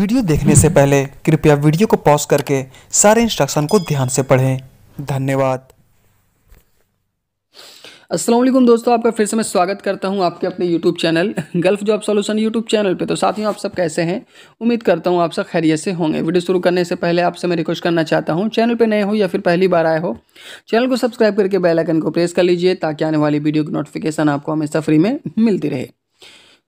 video देखने से पहले कृपया वीडियो को पॉज करके सारे इंस्ट्रक्शन को ध्यान से पढ़ें धन्यवाद असलम दोस्तों आपका फिर से मैं स्वागत करता हूं आपके अपने YouTube channel Gulf Job Solution YouTube channel पे तो साथियों आप सब कैसे हैं उम्मीद करता हूं आप सब खैरियत से होंगे वीडियो शुरू करने से पहले आपसे मैं रिक्वेस्ट करना चाहता हूं चैनल पे नए हो या फिर पहली बार आए हो चैनल को सब्सक्राइब करके बेलाइकन को प्रेस कर लीजिए ताकि आने वाली वीडियो की नोटिफिकेशन आपको हमेशा फ्री में मिलती रहे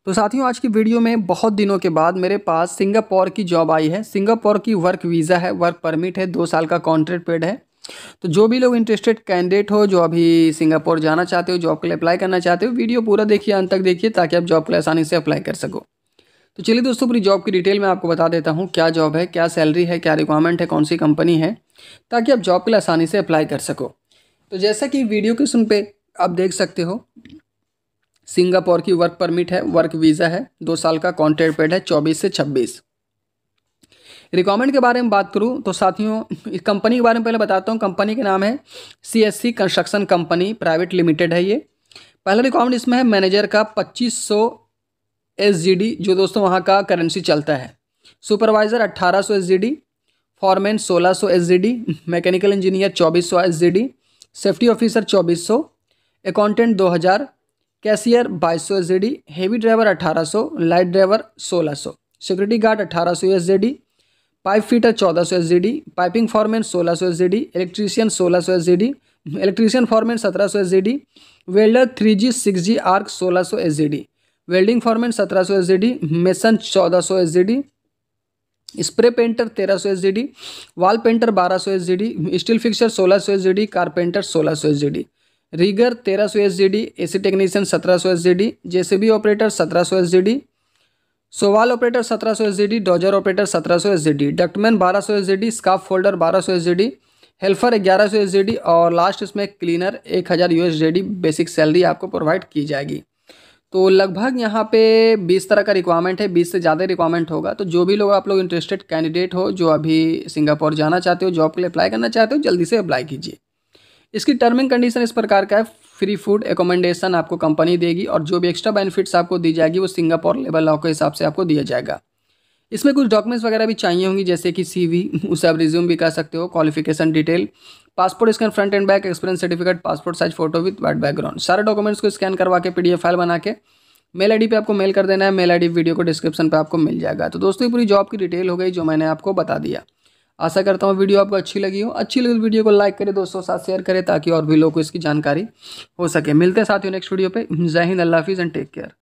तो साथियों आज की वीडियो में बहुत दिनों के बाद मेरे पास सिंगापुर की जॉब आई है सिंगापुर की वर्क वीज़ा है वर्क परमिट है दो साल का कॉन्ट्रैक्ट पेड है तो जो भी लोग इंटरेस्टेड कैंडिडेट हो जो अभी सिंगापुर जाना चाहते हो जॉब के लिए अप्लाई करना चाहते हो वीडियो पूरा देखिए अंत तक देखिए ताकि आप जॉब के लिए आसानी से अप्लाई कर सको तो चलिए दोस्तों पूरी जॉब की डिटेल मैं आपको बता देता हूँ क्या जॉब है क्या सैलरी है क्या रिक्वायरमेंट है कौन सी कंपनी है ताकि आप जॉब के लिए आसानी से अप्लाई कर सको तो जैसा कि वीडियो के सुन पे आप देख सकते हो सिंगापुर की वर्क परमिट है वर्क वीज़ा है दो साल का कॉन्ट्रैक्ट पेड है चौबीस से छब्बीस रिकॉमेंड के बारे में बात करूं तो साथियों इस कंपनी के बारे में पहले बताता हूं कंपनी के नाम है C S C construction company private limited है ये पहला रिकॉमेंड इसमें है मैनेजर का पच्चीस सौ एस जी डी जो दोस्तों वहाँ का करेंसी चलता है सुपरवाइज़र अट्ठारह सौ एस जी डी फॉरमैन सोलह सौ S G D mechanical engineer चौबीस सौ S G D safety officer चौबीस सौ अकाउंटेंट दो हज़ार कैशियर बाईस सौ एस हैवी ड्राइवर अठारह सौ लाइट ड्राइवर सोलह सौ सिक्योरिटी गार्ड अठारह सौ एस पाइप फीटर चौदह सौ एस पाइपिंग फॉरमैन सोलह सौ एस इलेक्ट्रीशियन सोलह सौ एस इलेक्ट्रीशियन फॉरमैन सत्रह सौ S welder three G six G arc सोलह सौ एस वेल्डिंग फॉरमैन सत्रह सौ एस मेसन चौदह सौ एस स्प्रे पेंटर तेरह सौ एस वॉल पेंटर बारह सौ एस स्टील फिक्सर सोलह सौ एस कारपेंटर सोलह सौ एस रीगर तेरह सौ S G D A C technician सत्रह सौ S G D J C B operator सत्रह सौ S G D shovel operator सत्रह सौ S G D dozer operator सत्रह सौ एस जी डी डक्टमैन बारह सौ S G D scaffolder बारह सौ एस जी डी हेल्पर ग्यारह सौ एस जी डी और लास्ट इसमें क्लीनर एक हज़ार U S G D basic salary आपको प्रोवाइड की जाएगी तो लगभग यहाँ पे बीस तरह का रिक्वायरमेंट है बीस से ज़्यादा रिक्वायरमेंट होगा तो जो भी लोग आप लोग इंटरेस्टेड कैंडिडेट हो जो अभी सिंगापुर जाना चाहते हो जॉब के लिए अप्लाई करना चाहते हो जल्दी से अप्लाई कीजिए इसकी टर्म एंड कंडीशन इस प्रकार का है फ्री फूड एकोमेंडेशन आपको कंपनी देगी और जो भी एक्स्ट्रा बेनिफिट्स आपको दी जाएगी वो सिंगापुर लेबर लॉ के हिसाब से आपको दिया जाएगा इसमें कुछ डॉक्यूमेंट्स वगैरह भी चाहिए होंगी जैसे कि सीवी उसे आप रिज्यूम भी कर सकते हो qualification detail passport scan front and back experience certificate passport size photo with white background सारे डॉक्यूमेंट्स को स्कैन करवा के एफ फाइल बना के मेल डी पर आपको मेल कर देना है मेल डी वीडियो को डिस्क्रिप्शन पर आपको मिल जाएगा तो दोस्तों पूरी जॉब की डिटेल हो गई जो मैंने आपको बता दिया आशा करता हूँ वीडियो आपको अच्छी लगी हो अच्छी लगी तो वीडियो को लाइक करें दोस्तों साथ शेयर करें ताकि और भी लोगों को इसकी जानकारी हो सके मिलते हैं साथियों नेक्स्ट वीडियो पे जय हिंद अल्लाह हाफिज़ एंड टेक केयर